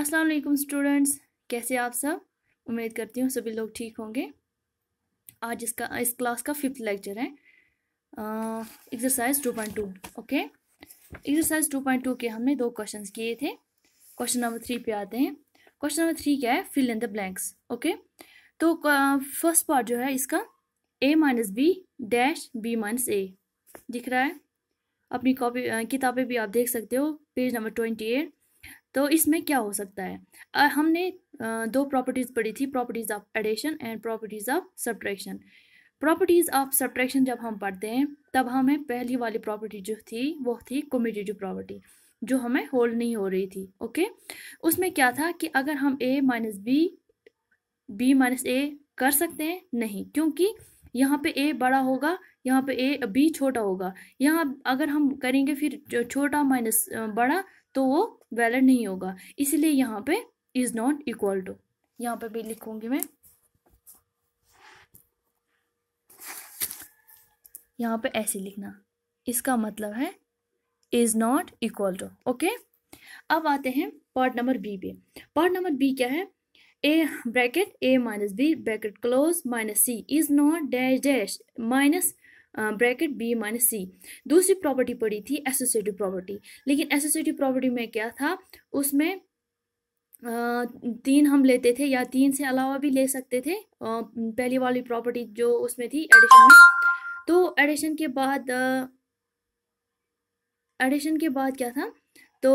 अस्सलाम वालेकुम स्टूडेंट्स कैसे आप सब उम्मीद करती हूँ सभी लोग ठीक होंगे आज इसका इस क्लास का फिफ्थ लेक्चर है exercise two point two okay exercise two point two के हमने दो क्वेश्चन किए थे क्वेश्चन नंबर थ्री पे आते हैं क्वेश्चन नंबर थ्री क्या है fill in the blanks okay तो फर्स्ट पार्ट जो है इसका A minus B dash B minus A दिख रहा है अपनी कॉपी किताबें भी आप देख सकते हो पेज नंबर ट्वेंटी एट तो इसमें क्या हो सकता है हमने दो प्रॉपर्टीज़ पढ़ी थी properties of addition and properties of subtraction properties of subtraction जब हम पढ़ते हैं तब हमें पहली वाली प्रॉपर्टी जो थी वो थी कॉम्पिटेटिव प्रॉपर्टी जो हमें होल्ड नहीं हो रही थी ओके उसमें क्या था कि अगर हम A minus B B minus A कर सकते हैं नहीं क्योंकि यहाँ पे ए बड़ा होगा यहाँ पे ए बी छोटा होगा यहाँ अगर हम करेंगे फिर छोटा माइनस बड़ा तो वो वैलिड नहीं होगा इसलिए यहाँ पे इज़ नॉट इक्वल टू यहाँ पे भी लिखूंगी मैं यहाँ पे ऐसे लिखना इसका मतलब है is not equal to okay अब आते हैं पार्ट नंबर बी पे पार्ट नंबर बी क्या है A bracket A minus B bracket close minus C is not dash dash minus bracket B minus C दूसरी प्रॉपर्टी पड़ी थी एसोसिएटिव प्रॉपर्टी लेकिन एसोसिएटिव प्रॉपर्टी में क्या था उसमें तीन हम लेते थे या तीन से अलावा भी ले सकते थे पहली वाली प्रॉपर्टी जो उसमें थी एडिशन में तो एडिशन के बाद एडिशन के बाद क्या था तो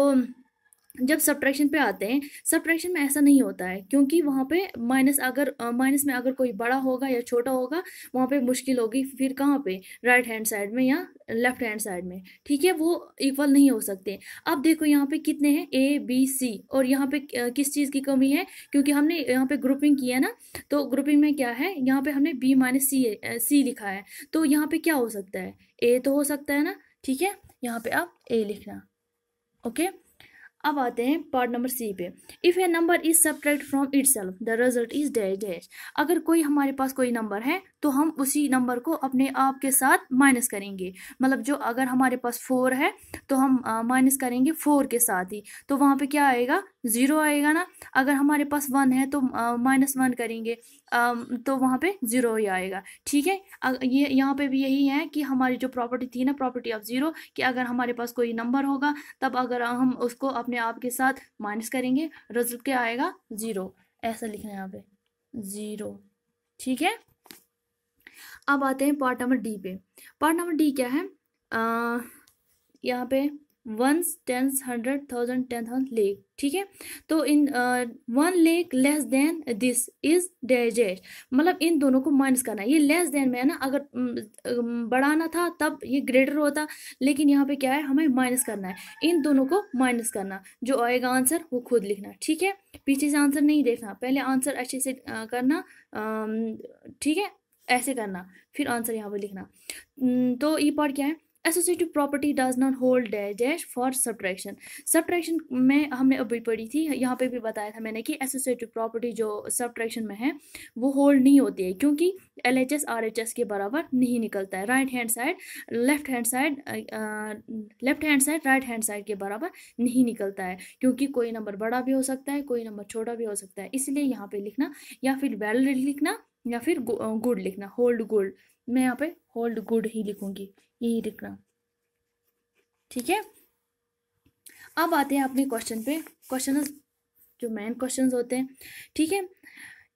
जब सब्ट्रैक्शन पे आते हैं सब्ट्रैक्शन में ऐसा नहीं होता है क्योंकि वहाँ पे माइनस अगर माइनस में अगर कोई बड़ा होगा या छोटा होगा वहाँ पे मुश्किल होगी फिर कहाँ पे राइट हैंड साइड में या लेफ्ट हैंड साइड में ठीक है वो इक्वल नहीं हो सकते अब देखो यहाँ पे कितने हैं ए बी सी और यहाँ पे किस चीज़ की कमी है क्योंकि हमने यहाँ पे ग्रुपिंग की है ना तो ग्रुपिंग में क्या है यहाँ पे हमने बी माइनस सी सी लिखा है तो यहाँ पे क्या हो सकता है ए तो हो सकता है ना ठीक है यहाँ पे आप ए लिखना ओके okay? अब आते हैं पार्ट नंबर सी पे if a number is subtract from it the result is dash dash अगर कोई हमारे पास कोई नंबर है तो हम उसी नंबर को अपने आप के साथ माइनस करेंगे मतलब जो अगर हमारे पास फोर है तो हम माइनस करेंगे फोर के साथ ही तो वहाँ पे क्या आएगा ज़ीरो आएगा ना अगर हमारे पास वन है तो माइनस वन करेंगे तो वहाँ पे ज़ीरो ही आएगा ठीक है ये यहाँ पे भी यही है कि हमारी जो प्रॉपर्टी थी ना प्रॉपर्टी ऑफ ज़ीरो कि अगर हमारे पास कोई नंबर होगा तब अगर हम उसको अपने आप के साथ माइनस करेंगे रिजल्ट क्या आएगा ज़ीरो ऐसा लिखना है यहाँ पे ज़ीरो ठीक है अब आते हैं पार्ट नंबर डी पे पार्ट नंबर डी क्या है यहाँ पे ones tens hundred thousand ten thousand lakh ठीक है तो in one lakh less than this is dashes मतलब इन दोनों को माइनस करना है ये लेस देन में है ना अगर बढ़ाना था तब ये ग्रेटर होता लेकिन यहाँ पे क्या है हमें माइनस करना है इन दोनों को माइनस करना जो आएगा आंसर वो खुद लिखना ठीक है पीछे से आंसर नहीं देखना पहले आंसर अच्छे से करना ठीक है ऐसे करना फिर आंसर यहाँ पर लिखना तो ये पार्ट क्या है associative property does not hold dash dash for subtraction subtraction में हमने अभी पढ़ी थी यहाँ पे भी बताया था मैंने कि एसोसिएटिव प्रॉपर्टी जो सब्ट्रैक्शन में है वो होल्ड नहीं होती है क्योंकि L H S R H S के बराबर नहीं निकलता है right hand side left hand side left hand side right hand side के बराबर नहीं निकलता है क्योंकि कोई नंबर बड़ा भी हो सकता है कोई नंबर छोटा भी हो सकता है इसलिए यहाँ पे लिखना या फिर वैलिड लिखना या फिर गुड लिखना होल्ड गुड मैं यहाँ पे होल्ड गुड ही लिखूंगी यही लिखना ठीक है अब आते हैं अपने क्वेश्चन पे क्वेश्चन जो मेन क्वेश्चंस होते हैं ठीक है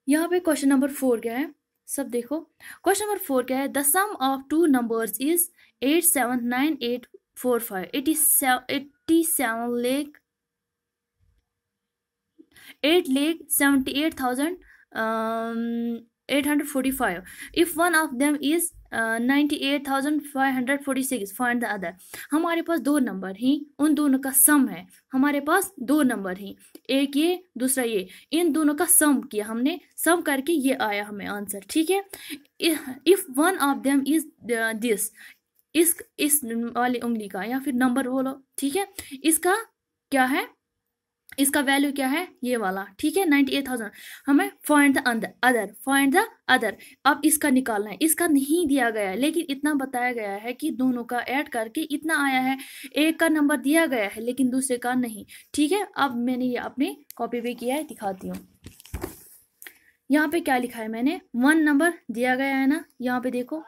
यहाँ पे क्वेश्चन नंबर फोर क्या है सब देखो क्वेश्चन नंबर फोर क्या है the sum of two numbers is eight seven nine eight four five eighty eighty seven lakh eight lakh seventy eight thousand 845 if one of them is ninety eight thousand five hundred forty six find the other हमारे पास दो number ही उन दोनों का सम है हमारे पास दो नंबर ही एक ये दूसरा ये इन दोनों का सम किया हमने सम करके ये आया हमें आंसर ठीक है if one of them is this इस इस वाली उंगली का या फिर नंबर बोलो ठीक है इसका क्या है इसका वैल्यू क्या है ये वाला ठीक है नाइन्टी एट थाउजेंड हमें find the other find the other अब इसका निकालना है इसका नहीं दिया गया है लेकिन इतना बताया गया है कि दोनों का ऐड करके इतना आया है एक का नंबर दिया गया है लेकिन दूसरे का नहीं ठीक है अब मैंने ये अपने कॉपी पे किया है दिखाती हूँ यहाँ पे क्या लिखा है मैंने वन नंबर दिया गया है ना यहाँ पे देखो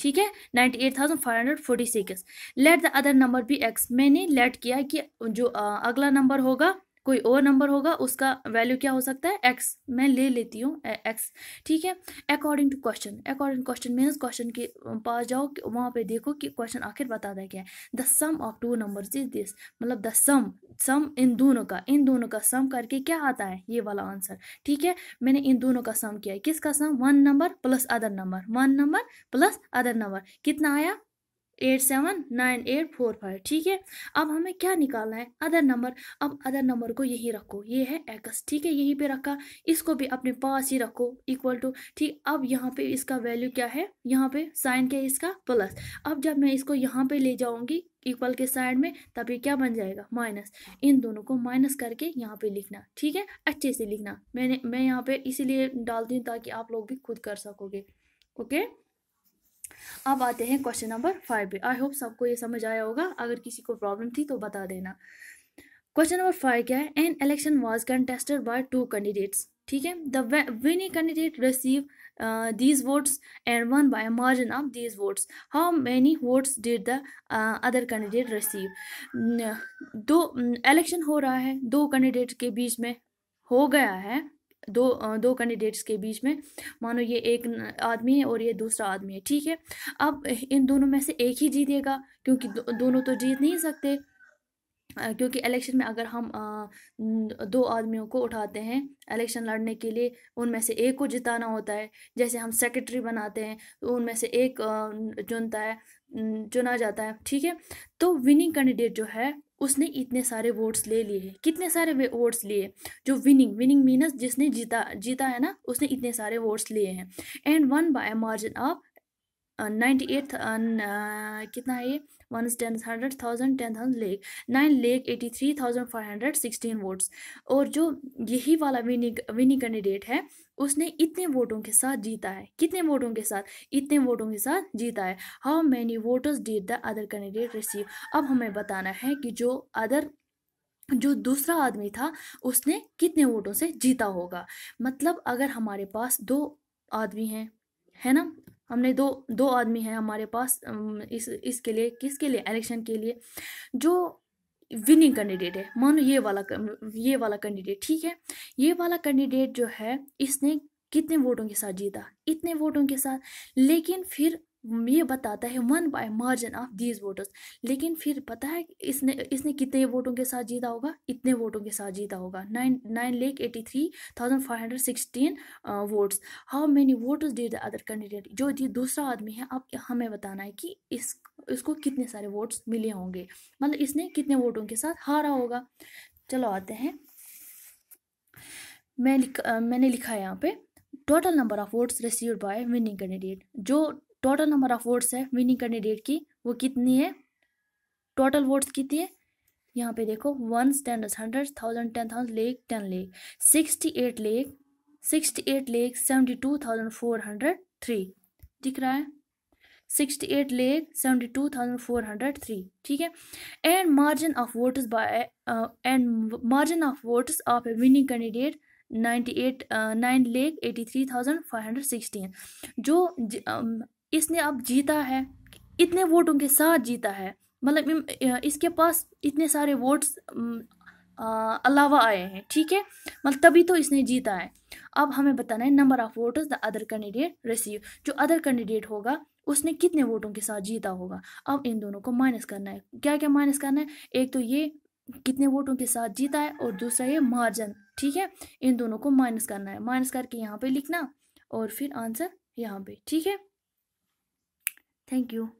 ठीक है ninety eight thousand five hundred forty six let the other number भी एक्स मैंने लेट किया कि जो अगला नंबर होगा कोई और नंबर होगा उसका वैल्यू क्या हो सकता है एक्स मैं ले लेती हूँ एक्स ठीक है according to question according question means question के पास जाओ वहाँ पे देखो कि क्वेश्चन आखिर बताता क्या है the sum of two number is this मतलब द सम सम इन दोनों का इन दोनों का सम करके क्या आता है ये वाला आंसर ठीक है मैंने इन दोनों का सम किया है किसका sum one number plus other number one number plus other number कितना आया eight seven nine eight four five ठीक है अब हमें क्या निकालना है अदर नंबर अब अदर नंबर को यहीं रखो ये है एक्स ठीक है यहीं पे रखा इसको भी अपने पास ही रखो इक्वल टू ठीक अब यहाँ पे इसका वैल्यू क्या है यहाँ पे साइन क्या है इसका प्लस अब जब मैं इसको यहाँ पे ले जाऊँगी इक्वल के साइड में तब ये क्या बन जाएगा माइनस इन दोनों को माइनस करके यहाँ पे लिखना ठीक है अच्छे से लिखना मैंने मैं यहाँ पे इसीलिए डालती हूँ ताकि आप लोग भी खुद कर सकोगे ओके okay? अब आते हैं क्वेश्चन नंबर फाइव पे आई होप सबको ये समझ आया होगा अगर किसी को प्रॉब्लम थी तो बता देना क्वेश्चन नंबर फाइव क्या है an election was contested by two candidates ठीक है the winning candidate receive these votes and won by a of of votes how many many votes did the uh, other दो election हो रहा है दो candidate के बीच में हो गया है दो दो कैंडिडेट्स के बीच में मानो ये एक आदमी है और ये दूसरा आदमी है ठीक है अब इन दोनों में से एक ही जीतेगा क्योंकि दो, दोनों तो जीत नहीं सकते क्योंकि इलेक्शन में अगर हम दो आदमियों को उठाते हैं इलेक्शन लड़ने के लिए उनमें से एक को जिताना होता है जैसे हम सेक्रेटरी बनाते हैं तो उनमें से एक चुनता है चुना जाता है ठीक है तो विनिंग कैंडिडेट जो है उसने इतने सारे वोट्स ले लिए हैं कितने सारे वोट्स लिए जो विनिंग विनिंग मीनस जिसने जीता जीता है ना उसने इतने सारे वोट्स लिए हैं and won by margin of ninety uh, eight uh, uh, कितना है ये one ten hundred thousand ten thousand lakh nine lakh eighty three thousand five hundred sixteen votes और जो यही वाला विनिंग विनिंग कैंडिडेट है उसने इतने वोटों के साथ जीता है कितने वोटों के साथ इतने वोटों के साथ जीता है how many voters did the other candidate receive अब हमें बताना है कि जो अदर जो दूसरा आदमी था उसने कितने वोटों से जीता होगा मतलब अगर हमारे पास दो आदमी हैं है ना हमने दो दो आदमी हैं हमारे पास इस इसके लिए किसके लिए इलेक्शन के लिए जो विनिंग कैंडिडेट है मानो ये वाला ये वाला कैंडिडेट ठीक है ये वाला कैंडिडेट जो है इसने कितने वोटों के साथ जीता इतने वोटों के साथ लेकिन फिर ये बताता है won by margin of these voters लेकिन फिर पता है इसने इसने कितने वोटों के साथ जीता होगा इतने वोटों के साथ जीता होगा nine nine lakh eighty three thousand five hundred sixteen votes how many voters did the other candidate जो ये दूसरा आदमी है अब हमें बताना है कि इस इसको कितने सारे वोट्स मिले होंगे मतलब इसने कितने वोटों के साथ हारा होगा चलो आते हैं मैं लिख, मैंने लिखा है यहाँ पे total number of votes received by winning candidate जो टोटल नंबर ऑफ वोट्स है विनिंग कैंडिडेट की वो कितनी है टोटल वोट्स कितनी है यहाँ पे देखो one ten hundred thousand ten thousand lakh ten lakh sixty eight lakh sixty eight lakh seventy two thousand four hundred three दिख रहा है sixty eight lakh seventy two thousand four hundred three ठीक है and margin of votes by and margin of votes of a winning candidate ninety eight nine lakh eighty three thousand five hundred sixteen जो um, इसने अब जीता है इतने वोटों के साथ जीता है मतलब इसके पास इतने सारे वोट्स अलावा आए हैं ठीक है मतलब तभी तो इसने जीता है अब हमें बताना है number of voters the other candidate receive जो अदर कैंडिडेट होगा उसने कितने वोटों के साथ जीता होगा अब इन दोनों को माइनस करना है क्या क्या माइनस करना है एक तो ये कितने वोटों के साथ जीता है और दूसरा ये मार्जिन ठीक है इन दोनों को माइनस करना है माइनस करके यहाँ पे लिखना और फिर आंसर यहाँ पे ठीक है Thank you.